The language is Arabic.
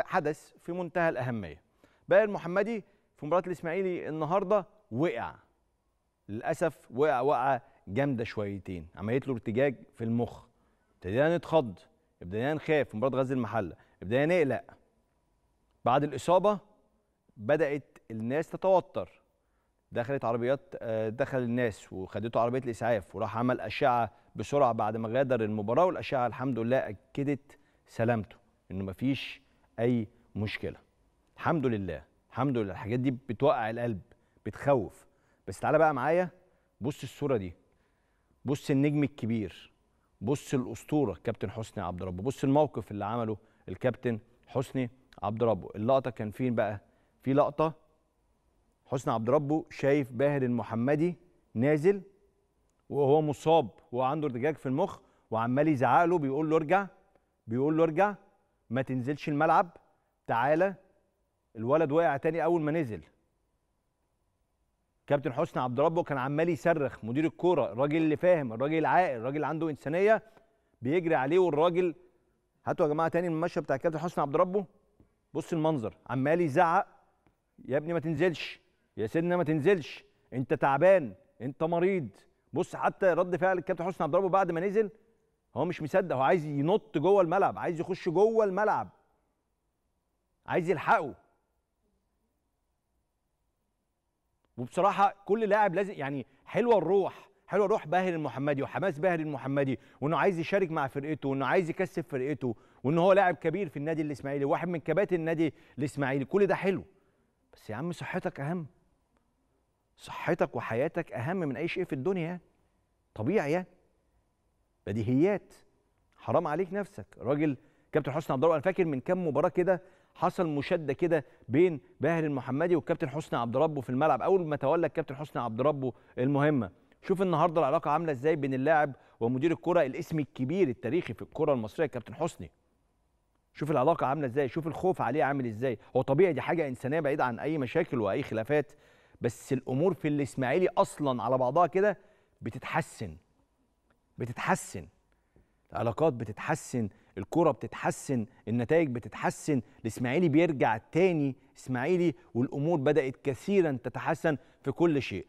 حدث في منتهى الأهمية بقى المحمدي في مباراة الإسماعيلي النهاردة وقع للأسف وقع وقعة جامدة شويتين عملت له ارتجاج في المخ ابتدينا نتخض ابتدينا نخاف في مباراة غزل المحلة ابتدينا نقلق بعد الإصابة بدأت الناس تتوتر دخلت عربيات آه، دخل الناس وخدته عربية الإسعاف وراح عمل أشعة بسرعة بعد ما غادر المباراة والأشعة الحمد لله أكدت سلامته إنه مفيش اي مشكله الحمد لله الحمد لله الحاجات دي بتوقع القلب بتخوف بس تعالى بقى معايا بص الصوره دي بص النجم الكبير بص الاسطوره كابتن حسني عبد ربه بص الموقف اللي عمله الكابتن حسني عبد ربه اللقطه كان فين بقى في لقطه حسني عبد ربه شايف باهر المحمدي نازل وهو مصاب وعنده ارتجاج في المخ وعمال يزعق له بيقول له ارجع بيقول له ارجع ما تنزلش الملعب تعالى الولد وقع تاني اول ما نزل كابتن حسني عبد ربه كان عمال يصرخ مدير الكوره الراجل اللي فاهم الراجل العاقل الراجل عنده انسانيه بيجري عليه والراجل هاتوا يا جماعه تاني من المشهد بتاع كابتن حسني عبد ربه بص المنظر عمال يزعق يا ابني ما تنزلش يا سيدنا ما تنزلش انت تعبان انت مريض بص حتى رد فعل الكابتن حسني عبد ربه بعد ما نزل هو مش مصدق هو عايز ينط جوه الملعب عايز يخش جوه الملعب عايز يلحقه وبصراحه كل لاعب لازم يعني حلوه الروح حلوه روح باهر المحمدي وحماس باهر المحمدي وانه عايز يشارك مع فرقته وانه عايز يكسب فرقته وان هو لاعب كبير في النادي الاسماعيلي واحد من كباتن النادي الاسماعيلي كل ده حلو بس يا عم صحتك اهم صحتك وحياتك اهم من اي شيء في الدنيا طبيعي يعني بديهيات حرام عليك نفسك راجل كابتن حسني عبد الله انا فاكر من كام مباراه كده حصل مشاده كده بين باهر المحمدي والكابتن حسني عبد ربه في الملعب اول ما تولى الكابتن حسني عبد ربه المهمه شوف النهارده العلاقه عامله ازاي بين اللاعب ومدير الكره الاسم الكبير التاريخي في الكره المصريه كابتن حسني شوف العلاقه عامله ازاي شوف الخوف عليه عامل ازاي هو طبيعي دي حاجه انسانيه بعيده عن اي مشاكل واي خلافات بس الامور في الاسماعيلي اصلا على بعضها كده بتتحسن بتتحسن العلاقات بتتحسن الكرة بتتحسن النتائج بتتحسن الإسماعيلي بيرجع تاني إسماعيلي والأمور بدأت كثيرا تتحسن في كل شيء